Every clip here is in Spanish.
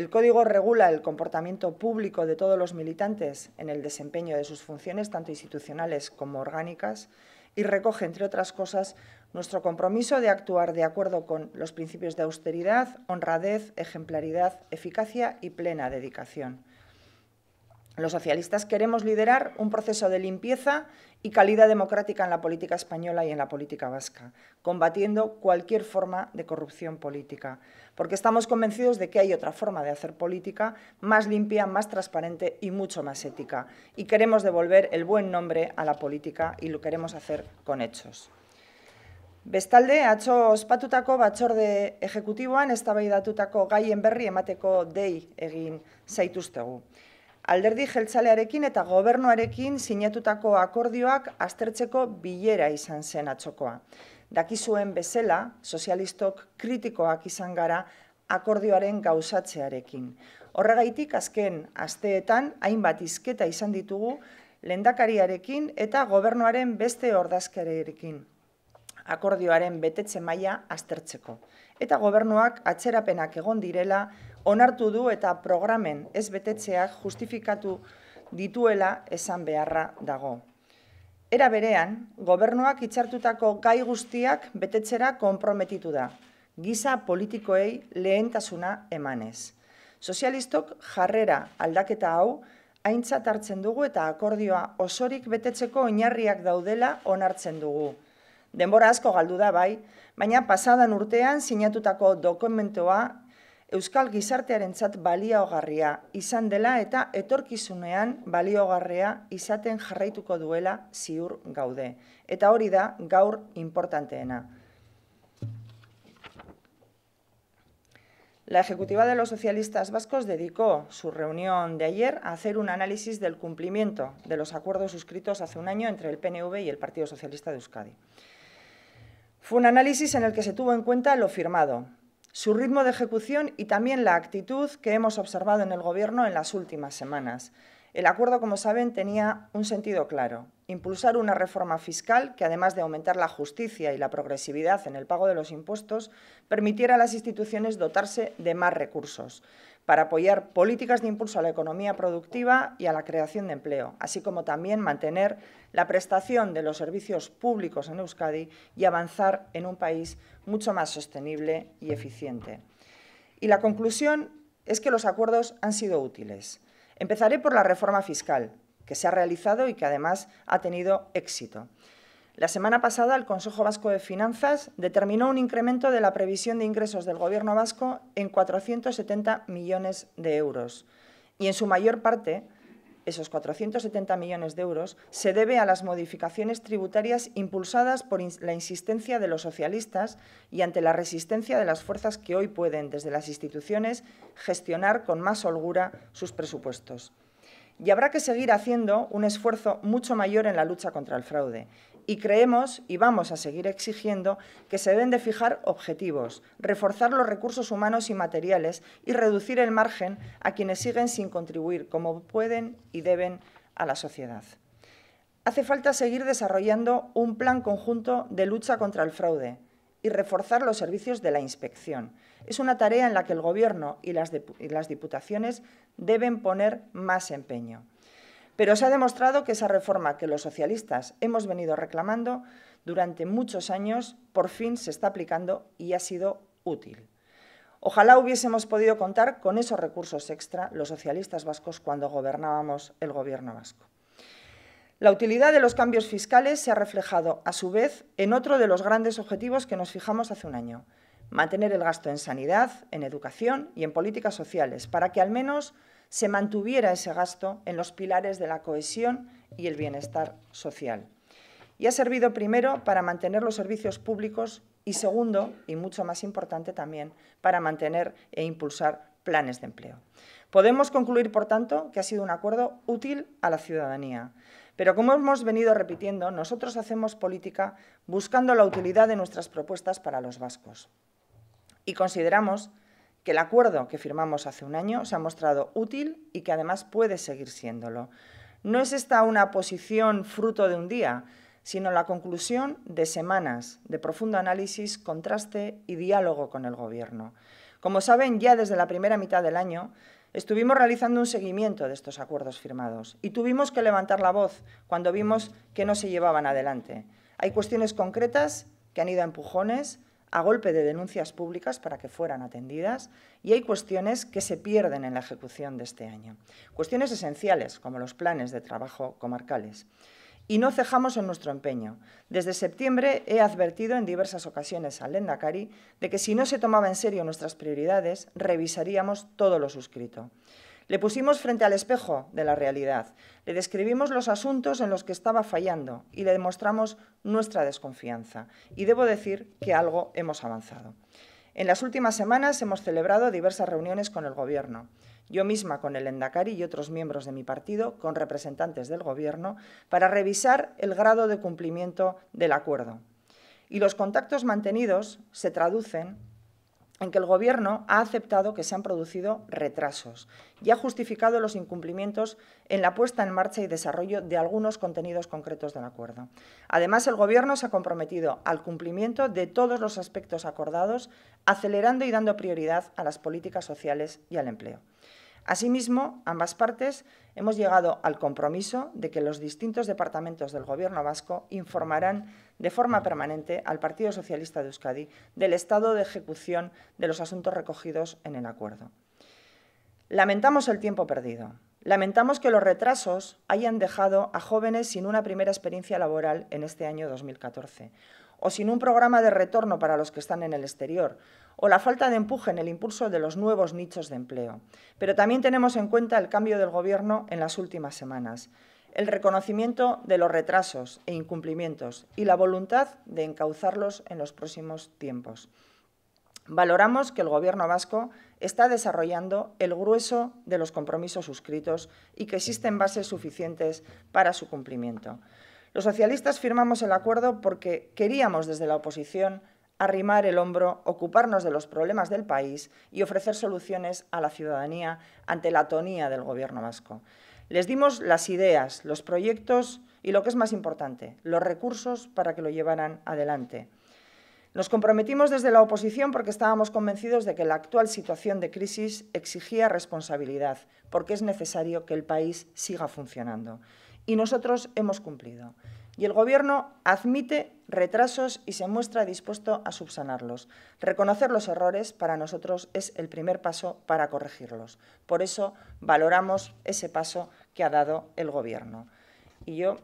El Código regula el comportamiento público de todos los militantes en el desempeño de sus funciones, tanto institucionales como orgánicas, y recoge, entre otras cosas, nuestro compromiso de actuar de acuerdo con los principios de austeridad, honradez, ejemplaridad, eficacia y plena dedicación. Los socialistas queremos liderar un proceso de limpieza y calidad democrática en la política española y en la política vasca, combatiendo cualquier forma de corrupción política, porque estamos convencidos de que hay otra forma de hacer política más limpia, más transparente y mucho más ética, y queremos devolver el buen nombre a la política y lo queremos hacer con hechos. Bestalde, atzo ospatutako batzorde eztabaidatutako gaien berri emateko dei egin zaituztegu. alderdi jeltzalearekin eta gobernuarekin sinatutako akordioak aztertzeko bilera izan zen atzokoa. Dakizuen bezala, sozialistok kritikoak izan gara akordioaren gauzatzearekin. Horregaitik, azken asteetan, hainbat izketa izan ditugu lendakariarekin eta gobernuaren beste ordazkarekin akordioaren betetze maila aztertzeko. Eta gobernuak atzerapenak egon direla, onartu du eta programen ez betetzeak justifikatu dituela esan beharra dago. Era berean, gobernuak itxartutako gai guztiak betetzera konprometitu da, giza politikoei lehentasuna emanez. Sozialistok jarrera aldaketa hau, haintzat hartzen dugu eta akordioa osorik betetzeko oinarriak daudela onartzen dugu. Denbora asko galdu da bai, baina pasadan urtean sinatutako dokumentoa euskal gizartearentzat izan dela eta etorkizunean izaten jarraituko duela ziur gaude. Eta hori gaur importanteena. La Ejecutiva de los Socialistas Vascos dedicó su reunión de ayer a hacer un análisis del cumplimiento de los acuerdos suscritos hace un año entre el PNV y el Partido Socialista de Euskadi. Fue un análisis en el que se tuvo en cuenta lo firmado, su ritmo de ejecución y también la actitud que hemos observado en el Gobierno en las últimas semanas. El acuerdo, como saben, tenía un sentido claro, impulsar una reforma fiscal que, además de aumentar la justicia y la progresividad en el pago de los impuestos, permitiera a las instituciones dotarse de más recursos para apoyar políticas de impulso a la economía productiva y a la creación de empleo, así como también mantener la prestación de los servicios públicos en Euskadi y avanzar en un país mucho más sostenible y eficiente. Y la conclusión es que los acuerdos han sido útiles. Empezaré por la reforma fiscal, que se ha realizado y que además ha tenido éxito. La semana pasada, el Consejo Vasco de Finanzas determinó un incremento de la previsión de ingresos del Gobierno vasco en 470 millones de euros. Y en su mayor parte, esos 470 millones de euros, se debe a las modificaciones tributarias impulsadas por la insistencia de los socialistas y ante la resistencia de las fuerzas que hoy pueden, desde las instituciones, gestionar con más holgura sus presupuestos. Y habrá que seguir haciendo un esfuerzo mucho mayor en la lucha contra el fraude y creemos y vamos a seguir exigiendo que se deben de fijar objetivos, reforzar los recursos humanos y materiales y reducir el margen a quienes siguen sin contribuir como pueden y deben a la sociedad. Hace falta seguir desarrollando un plan conjunto de lucha contra el fraude y reforzar los servicios de la inspección. Es una tarea en la que el Gobierno y las, diputaciones deben poner más empeño. Pero se ha demostrado que esa reforma que los socialistas hemos venido reclamando durante muchos años por fin se está aplicando y ha sido útil. Ojalá hubiésemos podido contar con esos recursos extra los socialistas vascos cuando gobernábamos el gobierno vasco. La utilidad de los cambios fiscales se ha reflejado, a su vez, en otro de los grandes objetivos que nos fijamos hace un año, mantener el gasto en sanidad, en educación y en políticas sociales, para que al menos se mantuviera ese gasto en los pilares de la cohesión y el bienestar social. Y ha servido primero para mantener los servicios públicos y segundo, y mucho más importante también, para mantener e impulsar planes de empleo. Podemos concluir, por tanto, que ha sido un acuerdo útil a la ciudadanía. Pero como hemos venido repitiendo, nosotros hacemos política buscando la utilidad de nuestras propuestas para los vascos. Y consideramos que el acuerdo que firmamos hace un año se ha mostrado útil y que además puede seguir siéndolo. No es esta una posición fruto de un día, sino la conclusión de semanas de profundo análisis, contraste y diálogo con el Gobierno. Como saben, ya desde la primera mitad del año estuvimos realizando un seguimiento de estos acuerdos firmados y tuvimos que levantar la voz cuando vimos que no se llevaban adelante. Hay cuestiones concretas que han ido a empujones, a golpe de denuncias públicas para que fueran atendidas y hay cuestiones que se pierden en la ejecución de este año. Cuestiones esenciales, como los planes de trabajo comarcales. Y no cejamos en nuestro empeño. Desde septiembre he advertido en diversas ocasiones al Lendakari de que si no se tomaba en serio nuestras prioridades, revisaríamos todo lo suscrito. Le pusimos frente al espejo de la realidad, le describimos los asuntos en los que estaba fallando y le demostramos nuestra desconfianza. Y debo decir que algo hemos avanzado. En las últimas semanas hemos celebrado diversas reuniones con el Gobierno. Yo misma con el Endacari y otros miembros de mi partido, con representantes del Gobierno, para revisar el grado de cumplimiento del acuerdo. Y los contactos mantenidos se traducen en que el Gobierno ha aceptado que se han producido retrasos y ha justificado los incumplimientos en la puesta en marcha y desarrollo de algunos contenidos concretos del acuerdo. Además, el Gobierno se ha comprometido al cumplimiento de todos los aspectos acordados, acelerando y dando prioridad a las políticas sociales y al empleo. Asimismo, ambas partes hemos llegado al compromiso de que los distintos departamentos del Gobierno vasco informarán de forma permanente al Partido Socialista de Euskadi del estado de ejecución de los asuntos recogidos en el acuerdo. Lamentamos el tiempo perdido. Lamentamos que los retrasos hayan dejado a jóvenes sin una primera experiencia laboral en este año 2014, o sin un programa de retorno para los que están en el exterior, o la falta de empuje en el impulso de los nuevos nichos de empleo. Pero también tenemos en cuenta el cambio del Gobierno en las últimas semanas el reconocimiento de los retrasos e incumplimientos y la voluntad de encauzarlos en los próximos tiempos. Valoramos que el Gobierno vasco está desarrollando el grueso de los compromisos suscritos y que existen bases suficientes para su cumplimiento. Los socialistas firmamos el acuerdo porque queríamos desde la oposición arrimar el hombro, ocuparnos de los problemas del país y ofrecer soluciones a la ciudadanía ante la atonía del Gobierno vasco. Les dimos las ideas, los proyectos y, lo que es más importante, los recursos para que lo llevaran adelante. Nos comprometimos desde la oposición porque estábamos convencidos de que la actual situación de crisis exigía responsabilidad, porque es necesario que el país siga funcionando. Y nosotros hemos cumplido. Y el Gobierno admite retrasos y se muestra dispuesto a subsanarlos. Reconocer los errores para nosotros es el primer paso para corregirlos. Por eso valoramos ese paso que ha dado el Gobierno. Y yo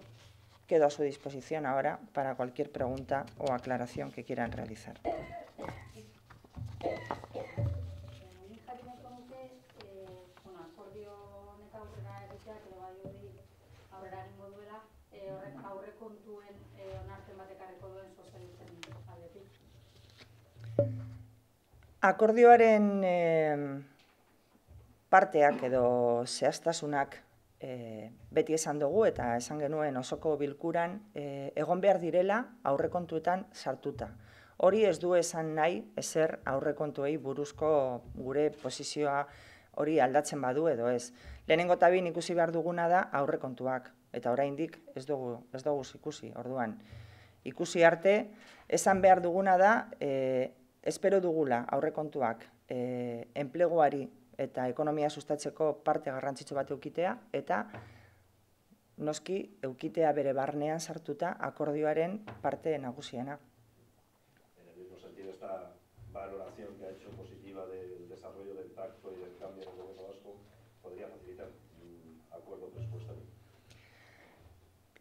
quedo a su disposición ahora para cualquier pregunta o aclaración que quieran realizar. parte, Akordioaren ha eh, parteak edo zehaztasunak e, beti esan dugu eta esan genuen osoko bilkuran e, egon behar direla aurrekontuetan sartuta. Hori ez du esan nahi ezer aurrekontuei buruzko gure posizioa hori aldatzen badu edo ez. Lehenengo tabi ikusi behar duguna da aurrekontuak eta oraindik ez dugu ez dugu ikusi. Orduan ikusi arte esan behar duguna da e, espero dugula aurrekontuak e, enpleguari eta economía sustatzeko parte garrantzitsu bat eukitea, eta noski eukitea bere barnean sartuta akordioaren parte nagusiena. En el mismo sentido esta valoración que ha hecho positiva del desarrollo del pacto y del cambio del gobierno vasco podría facilitar un acuerdo presupuestario.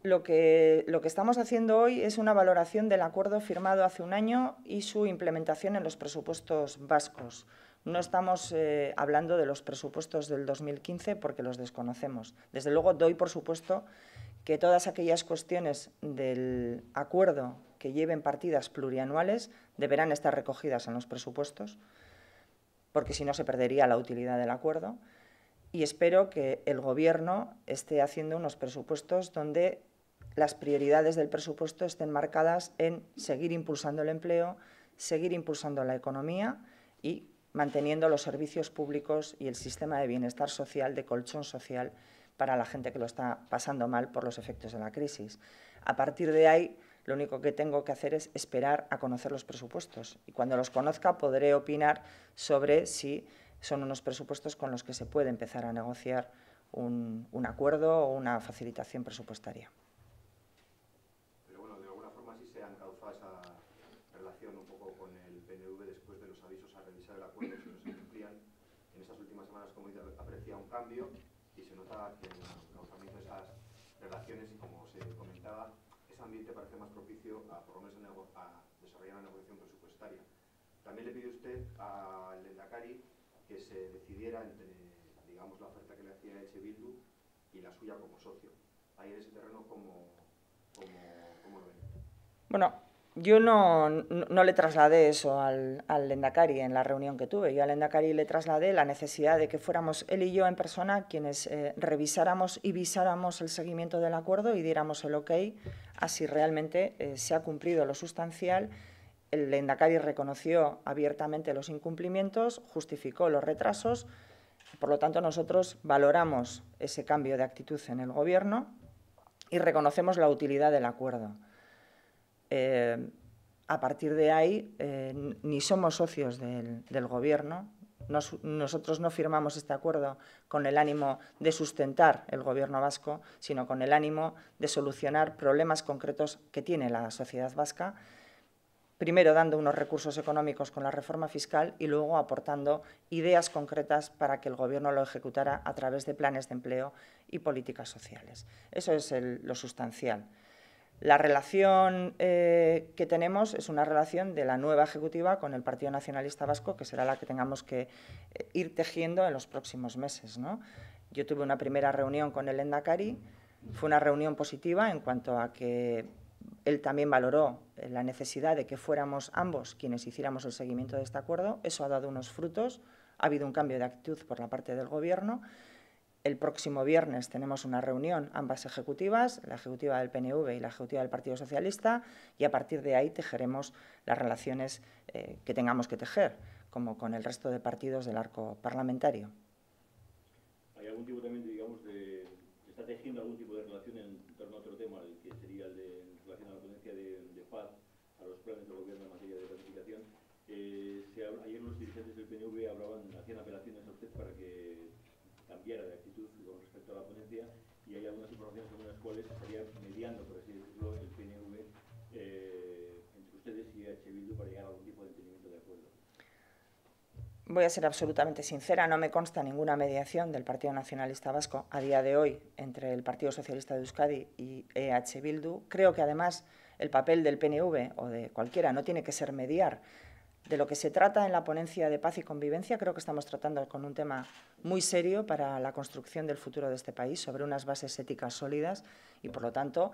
Lo que, lo que estamos haciendo hoy es una valoración del acuerdo firmado hace un año y su implementación en los presupuestos vascos. No estamos eh, hablando de los presupuestos del 2015 porque los desconocemos. Desde luego doy por supuesto que todas aquellas cuestiones del acuerdo que lleven partidas plurianuales deberán estar recogidas en los presupuestos, porque si no se perdería la utilidad del acuerdo. Y espero que el Gobierno esté haciendo unos presupuestos donde las prioridades del presupuesto estén marcadas en seguir impulsando el empleo, seguir impulsando la economía y manteniendo los servicios públicos y el sistema de bienestar social, de colchón social, para la gente que lo está pasando mal por los efectos de la crisis. A partir de ahí, lo único que tengo que hacer es esperar a conocer los presupuestos y cuando los conozca podré opinar sobre si son unos presupuestos con los que se puede empezar a negociar un, acuerdo o una facilitación presupuestaria. Pero bueno, de alguna forma sí se han esa relación un poco con el PNV después de los avisos a revisar el acuerdo un cambio y se nota que en los ambientes de esas relaciones, como se comentaba, ese ambiente parece más propicio a, a desarrollar una negociación presupuestaria. También le pide usted al Endacari que se decidiera entre, digamos, la oferta que le hacía Eche Bildu y la suya como socio. Ahí en ese terreno, como, como, como lo ven? Bueno, yo no, le trasladé eso al, al Endacari en la reunión que tuve. Yo al Endacari le trasladé la necesidad de que fuéramos él y yo en persona quienes eh, revisáramos y visáramos el seguimiento del acuerdo y diéramos el ok a si realmente eh, se ha cumplido lo sustancial. El Endacari reconoció abiertamente los incumplimientos, justificó los retrasos. Por lo tanto, nosotros valoramos ese cambio de actitud en el Gobierno y reconocemos la utilidad del acuerdo. Eh, a partir de ahí eh, ni somos socios del, gobierno. nosotros no firmamos este acuerdo con el ánimo de sustentar el gobierno vasco, sino con el ánimo de solucionar problemas concretos que tiene la sociedad vasca, primero dando unos recursos económicos con la reforma fiscal y luego aportando ideas concretas para que el gobierno lo ejecutara a través de planes de empleo y políticas sociales. Eso es lo sustancial. La relación eh, que tenemos es una relación de la nueva ejecutiva con el Partido Nacionalista Vasco, que será la que tengamos que eh, ir tejiendo en los próximos meses. Yo tuve una primera reunión con el Endacari, fue una reunión positiva en cuanto a que él también valoró eh, la necesidad de que fuéramos ambos quienes hiciéramos el seguimiento de este acuerdo. Eso ha dado unos frutos, ha habido un cambio de actitud por la parte del Gobierno el próximo viernes tenemos una reunión, ambas ejecutivas, la ejecutiva del PNV y la ejecutiva del Partido Socialista, y a partir de ahí tejeremos las relaciones eh, que tengamos que tejer, como con el resto de partidos del arco parlamentario. ¿Hay algún tipo también, de, digamos, de, está tejiendo algún tipo de relación en torno a otro tema, el que sería el de en relación a la ponencia de, de, paz, a los planes del gobierno en materia de pacificación? Eh, si, ayer los dirigentes del PNV hablaban, hacían apelaciones a usted para que cambiara de actitud con respecto a la ponencia y hay algunas informaciones según las cuales estarían mediando, por así decirlo, el PNV eh, entre ustedes y H. Bildu para llegar a algún tipo de entendimiento de acuerdo. Voy a ser absolutamente sincera, no me consta ninguna mediación del Partido Nacionalista Vasco a día de hoy entre el Partido Socialista de Euskadi y EH Bildu. Creo que además el papel del PNV o de cualquiera no tiene que ser mediar, de lo que se trata en la ponencia de paz y convivencia. Creo que estamos tratando con un tema muy serio para la construcción del futuro de este país sobre unas bases éticas sólidas y, por lo tanto,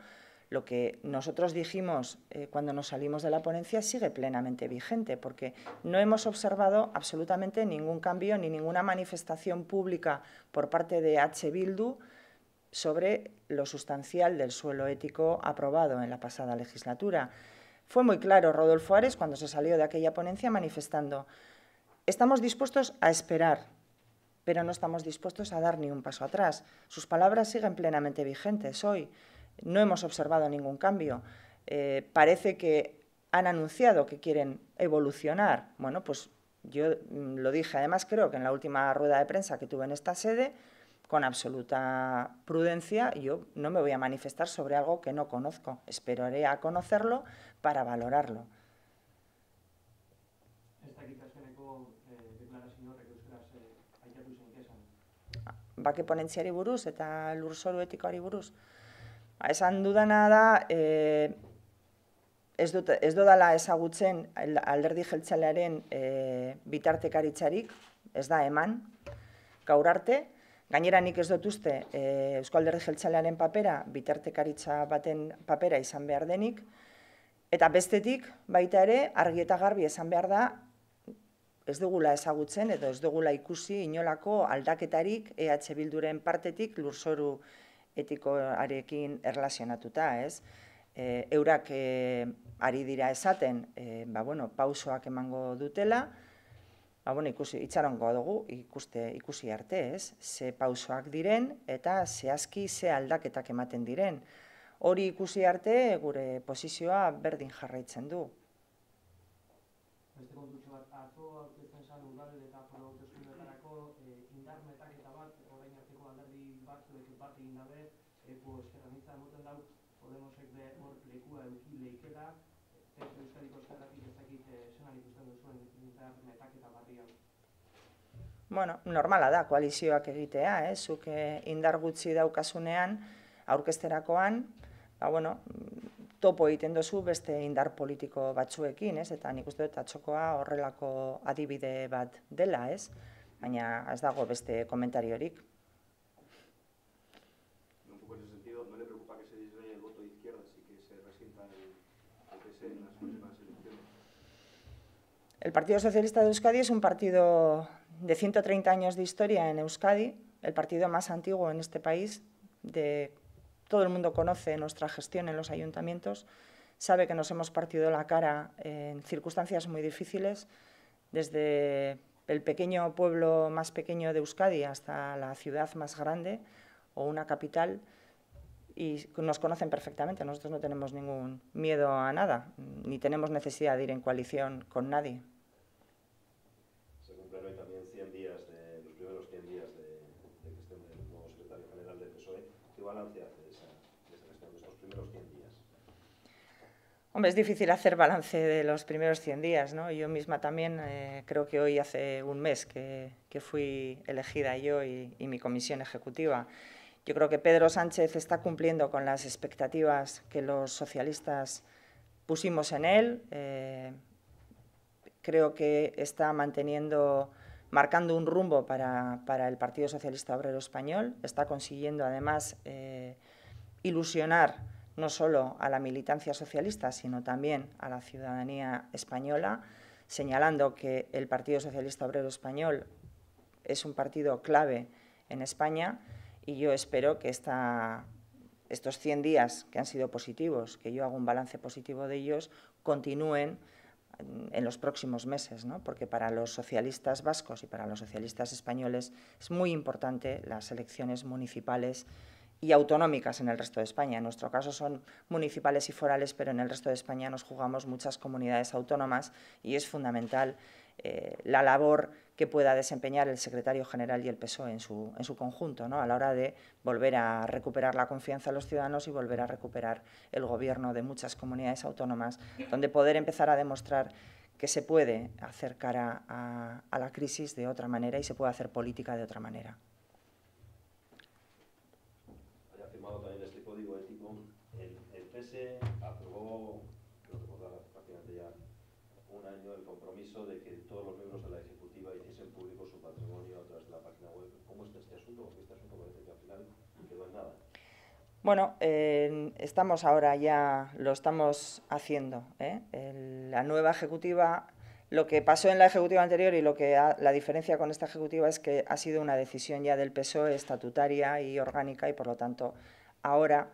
lo que nosotros dijimos eh, cuando nos salimos de la ponencia sigue plenamente vigente, porque no hemos observado absolutamente ningún cambio ni ninguna manifestación pública por parte de H. Bildu sobre lo sustancial del suelo ético aprobado en la pasada legislatura. Fue muy claro Rodolfo Ares cuando se salió de aquella ponencia manifestando, estamos dispuestos a esperar, pero no estamos dispuestos a dar ni un paso atrás. Sus palabras siguen plenamente vigentes hoy. No hemos observado ningún cambio. Eh, parece que han anunciado que quieren evolucionar. Bueno, pues yo mm, lo dije, además creo que en la última rueda de prensa que tuve en esta sede, con absoluta prudencia, yo no me voy a manifestar sobre algo que no conozco. Esperaré a conocerlo para valorarlo. Ba, que eh, ponentziari buruz eta lurzoru etikoari buruz. Ba, esan dudana da, eh, ez, dut, ez dudala ezagutzen alderdi jeltzalearen eh, bitartekaritzarik, ez da eman, gaur arte, Gainera nik ez dut uste e, Euskalderri Jeltzalearen papera, bitartekaritza baten papera izan behar denik, eta bestetik baita ere argi eta garbi izan behar da ez dugula ezagutzen edo ez dugula ikusi inolako aldaketarik EH Bilduren partetik lurzoru etikoarekin erlazionatuta, ez? E, eurak e, ari dira esaten, e, ba, bueno, pausoak emango dutela, ba, bueno, ikusi, itxarongo dugu ikuste, ikusi arte, ez? Ze pausoak diren eta zehazki ze aldaketak ematen diren. Hori ikusi arte gure posizioa berdin jarraitzen du. Beste kontutxo bat, atzo aurkezten zan udal eta foro aurkezkundetarako e, eh, indar metak eta bat, horrein arteko alderdi batzuek bat egin dabe, eko eh, eskerramitza moten dau, Podemosek be hor lekua eukileik eta, Bueno, normala da koalizioak egitea, eh? Zuk eh, indar gutxi daukasunean aurkesterakoan, ba bueno, topo itendozu beste indar politiko batzuekin, ez Eta nik uste dut atxokoa horrelako adibide bat dela, ez, Baina ez dago beste komentariorik. el El Partido Socialista de Euskadi es un partido de 130 años de historia en Euskadi, el partido más antiguo en este país, de, todo el mundo conoce nuestra gestión en los ayuntamientos, sabe que nos hemos partido la cara en circunstancias muy difíciles, desde el pequeño pueblo más pequeño de Euskadi hasta la ciudad más grande o una capital, y nos conocen perfectamente. Nosotros no tenemos ningún miedo a nada, ni tenemos necesidad de ir en coalición con nadie. de hacer esa de primeros 100 días? Hombre, es difícil hacer balance de los primeros 100 días, ¿no? Yo misma también eh, creo que hoy hace un mes que, que fui elegida yo y, mi comisión ejecutiva. Yo creo que Pedro Sánchez está cumpliendo con las expectativas que los socialistas pusimos en él. Eh, creo que está manteniendo marcando un rumbo para, el Partido Socialista Obrero Español, está consiguiendo además eh, ilusionar no solo a la militancia socialista, sino también a la ciudadanía española, señalando que el Partido Socialista Obrero Español es un partido clave en España y yo espero que esta, estos 100 días que han sido positivos, que yo hago un balance positivo de ellos, continúen en los próximos meses, ¿no? porque para los socialistas vascos y para los socialistas españoles es muy importante las elecciones municipales y autonómicas en el resto de España. En nuestro caso son municipales y forales, pero en el resto de España nos jugamos muchas comunidades autónomas y es fundamental eh, la labor que pueda desempeñar el secretario general y el PSOE en su, en su conjunto, ¿no? a la hora de volver a recuperar la confianza de los ciudadanos y volver a recuperar el gobierno de muchas comunidades autónomas, donde poder empezar a demostrar que se puede hacer cara a la crisis de otra manera y se puede hacer política de otra manera. Bueno, estamos ahora ya, lo estamos haciendo. ¿eh? la nueva ejecutiva, lo que pasó en la ejecutiva anterior y lo que la diferencia con esta ejecutiva es que ha sido una decisión ya del PSOE estatutaria y orgánica y por lo tanto ahora,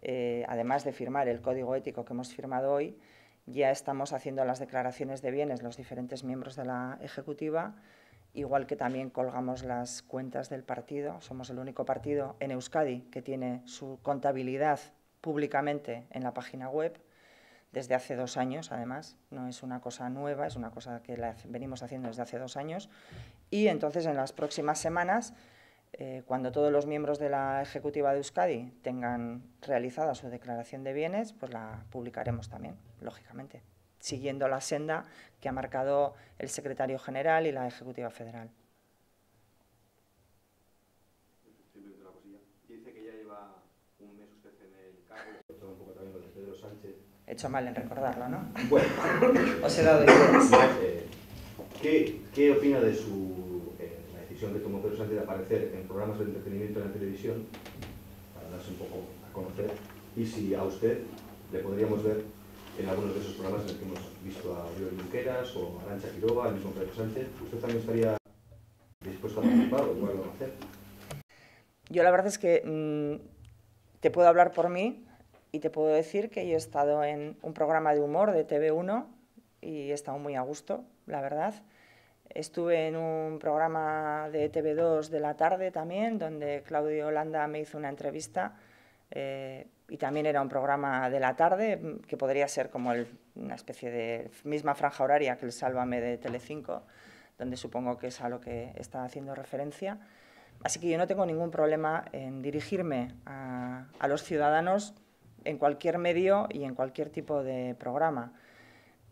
eh, además de firmar el código ético que hemos firmado hoy, ya estamos haciendo las declaraciones de bienes los diferentes miembros de la ejecutiva igual que también colgamos las cuentas del partido. Somos el único partido en Euskadi que tiene su contabilidad públicamente en la página web desde hace dos años, además, no es una cosa nueva, es una cosa que la venimos haciendo desde hace dos años. Y entonces, en las próximas semanas, eh, cuando todos los miembros de la Ejecutiva de Euskadi tengan realizada su declaración de bienes, pues la publicaremos también, lógicamente siguiendo la senda que ha marcado el secretario general y la ejecutiva federal. He hecho mal en recordarlo, ¿no? Bueno, os he dado ¿Qué, opina de su eh, la decisión de tomó Pedro Sánchez de aparecer en programas de entretenimiento en la televisión para darse un poco a conocer? Y si a usted le podríamos ver en algunos de esos programas en los que hemos visto a Oriol Junqueras o a Arancha Quiroga, el mismo Pedro Sánchez. ¿Usted también estaría dispuesto a participar o lo va a hacer? Yo la verdad es que mm, te puedo hablar por mí y te puedo decir que yo he estado en un programa de humor de TV1 y he estado muy a gusto, la verdad. Estuve en un programa de TV2 de la tarde también, donde Claudio Holanda me hizo una entrevista. Eh, y también era un programa de la tarde mm, que podría ser como una especie de misma franja horaria que el Sálvame de Telecinco, donde supongo que es a lo que está haciendo referencia. Así que yo no tengo ningún problema en dirigirme a, los ciudadanos en cualquier medio y en cualquier tipo de programa.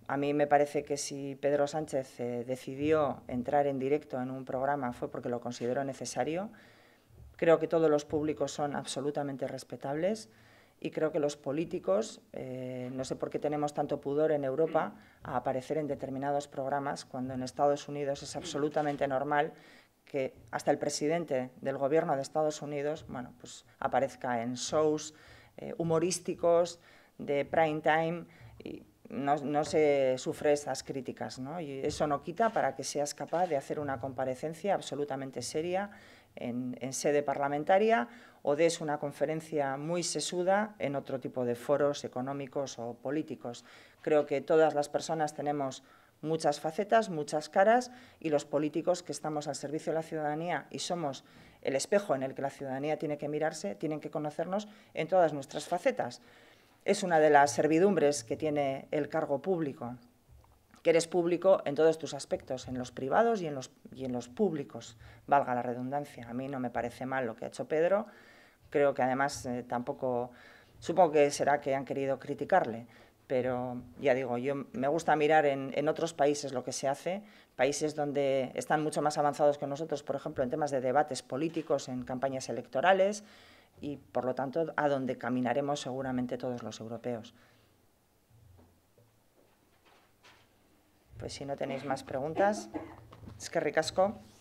A mí me parece que si Pedro Sánchez eh, decidió entrar en directo en un programa fue porque lo consideró necesario. Creo que todos los públicos son absolutamente respetables y creo que los políticos, eh, no sé por qué tenemos tanto pudor en Europa a aparecer en determinados programas, cuando en Estados Unidos es absolutamente normal que hasta el presidente del gobierno de Estados Unidos bueno, pues aparezca en shows eh, humorísticos de prime time y no, se sufre esas críticas. ¿no? Y eso no quita para que seas capaz de hacer una comparecencia absolutamente seria en, en sede parlamentaria o des una conferencia muy sesuda en otro tipo de foros económicos o políticos. Creo que todas las personas tenemos muchas facetas, muchas caras y los políticos que estamos al servicio de la ciudadanía y somos el espejo en el que la ciudadanía tiene que mirarse, tienen que conocernos en todas nuestras facetas. Es una de las servidumbres que tiene el cargo público, que eres público en todos tus aspectos, en los privados y en los, y en los públicos, valga la redundancia. A mí no me parece mal lo que ha hecho Pedro, creo que además eh, tampoco, supongo que será que han querido criticarle, pero ya digo, yo me gusta mirar en, otros países lo que se hace, países donde están mucho más avanzados que nosotros, por ejemplo, en temas de debates políticos, en campañas electorales y, por lo tanto, a donde caminaremos seguramente todos los europeos. Pues si no tenéis más preguntas, es que ricasco.